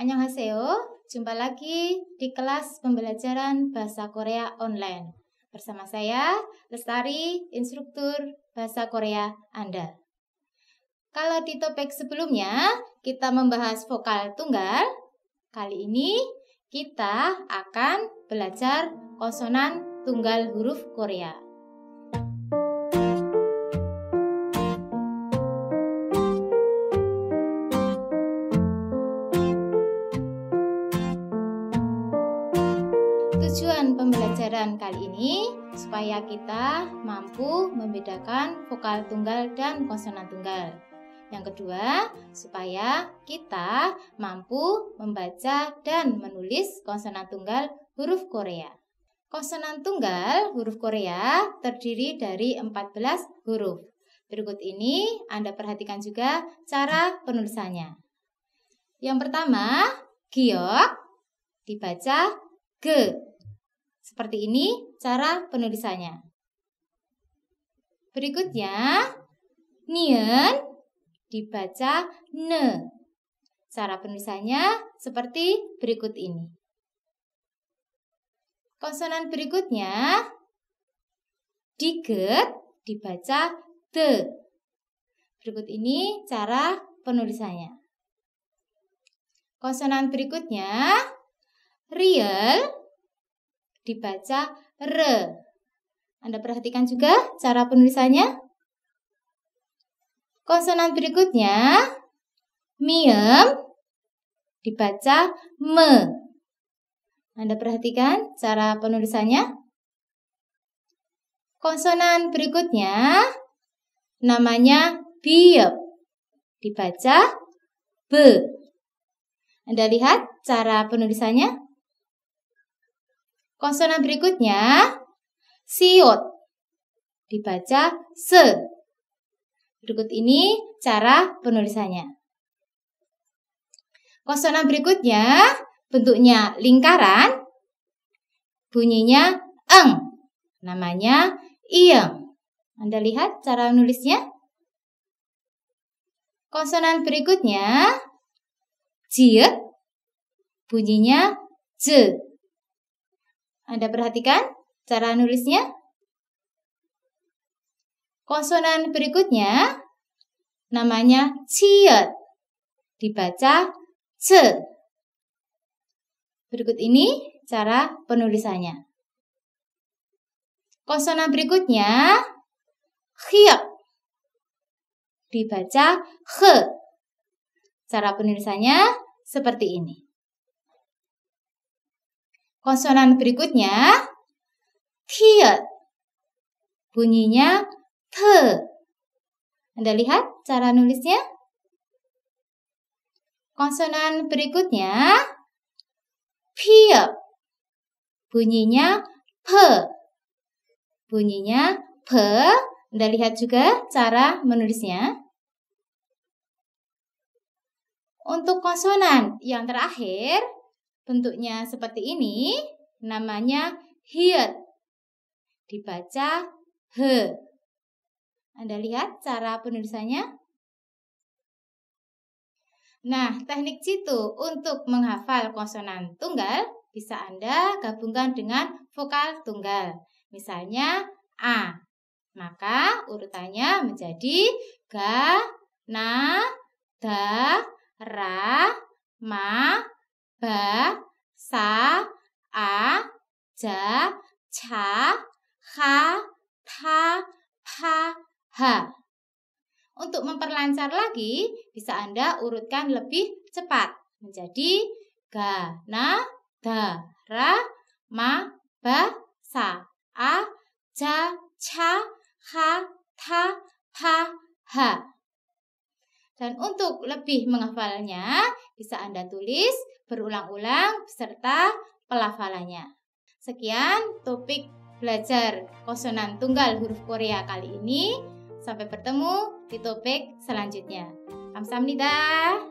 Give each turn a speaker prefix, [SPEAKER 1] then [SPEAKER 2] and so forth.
[SPEAKER 1] Annyeonghaseyo, jumpa lagi di kelas pembelajaran Bahasa Korea online. Bersama saya, Lestari, instruktur Bahasa Korea Anda. Kalau di topik sebelumnya, kita membahas vokal tunggal. Kali ini, kita akan belajar konsonan tunggal huruf Korea. pelajaran kali ini supaya kita mampu membedakan vokal tunggal dan konsonan tunggal. Yang kedua, supaya kita mampu membaca dan menulis konsonan tunggal huruf Korea. Konsonan tunggal huruf Korea terdiri dari 14 huruf. Berikut ini Anda perhatikan juga cara penulisannya. Yang pertama, giok dibaca ge. Seperti ini cara penulisannya. Berikutnya, nian dibaca ne. Cara penulisannya seperti berikut ini. Konsonan berikutnya, diget dibaca te. Berikut ini cara penulisannya. Konsonan berikutnya, real dibaca re. Anda perhatikan juga cara penulisannya. Konsonan berikutnya miem dibaca me. Anda perhatikan cara penulisannya. Konsonan berikutnya namanya biep. Dibaca be. Anda lihat cara penulisannya. Konsonan berikutnya siut. Dibaca se. Berikut ini cara penulisannya. Konsonan berikutnya bentuknya lingkaran, bunyinya eng, namanya ieng. Anda lihat cara menulisnya? Konsonan berikutnya jie, bunyinya je. Anda perhatikan cara nulisnya. Konsonan berikutnya namanya ciet. Dibaca ce. Berikut ini cara penulisannya. Konsonan berikutnya khiyab. Dibaca he. Cara penulisannya seperti ini. Konsonan berikutnya t. Bunyinya t. Anda lihat cara nulisnya? Konsonan berikutnya p. Bunyinya p. Bunyinya p. Anda lihat juga cara menulisnya. Untuk konsonan yang terakhir, bentuknya seperti ini, namanya hiat Dibaca he. Anda lihat cara penulisannya? Nah, teknik situ untuk menghafal konsonan tunggal bisa Anda gabungkan dengan vokal tunggal. Misalnya A. Maka urutannya menjadi ga, na, da, ra, ma, ba, sa, a, ja, cha kha, tha, pha ha. Untuk memperlancar lagi, bisa Anda urutkan lebih cepat menjadi ga, na, da, ra, ma, ba, sa, a, ja, cha kha, tha, pha ha. Dan untuk lebih menghafalnya, bisa Anda tulis berulang-ulang serta pelafalannya. Sekian topik belajar konsonan tunggal huruf Korea kali ini. Sampai bertemu di topik selanjutnya. Kamsahamnida.